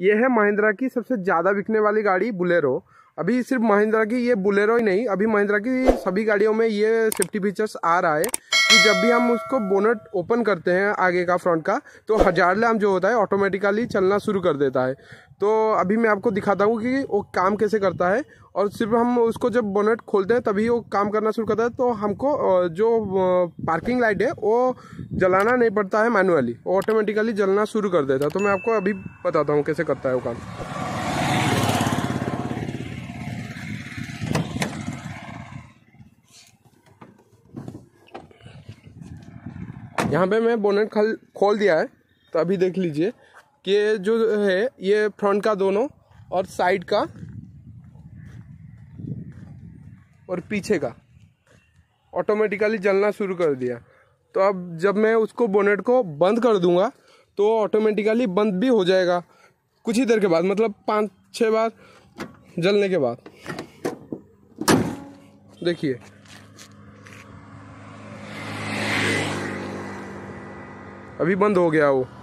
ये है महिंद्रा की सबसे ज़्यादा बिकने वाली गाड़ी बुलेरो अभी सिर्फ महिंद्रा की ये बुलेरो ही नहीं अभी महिंद्रा की सभी गाड़ियों में ये सेफ्टी फीचर्स आ रहा है कि जब भी हम उसको बोनट ओपन करते हैं आगे का फ्रंट का तो हजार लैम्प जो होता है ऑटोमेटिकली चलना शुरू कर देता है तो अभी मैं आपको दिखाता हूँ कि वो काम कैसे करता है और सिर्फ हम उसको जब बोनट खोलते हैं तभी वो काम करना शुरू करता है तो हमको जो पार्किंग लाइट है वो जलाना नहीं पड़ता है मैनुअली वो ऑटोमेटिकली जलना शुरू कर देता है तो मैं आपको अभी बताता हूँ कैसे करता है वो काम यहाँ पे मैं बोनेट खल खोल दिया है तो अभी देख लीजिए कि जो है ये फ्रंट का दोनों और साइड का और पीछे का ऑटोमेटिकली जलना शुरू कर दिया तो अब जब मैं उसको बोनेट को बंद कर दूंगा तो ऑटोमेटिकली बंद भी हो जाएगा कुछ ही देर के बाद मतलब पाँच छः बार जलने के बाद देखिए अभी बंद हो गया वो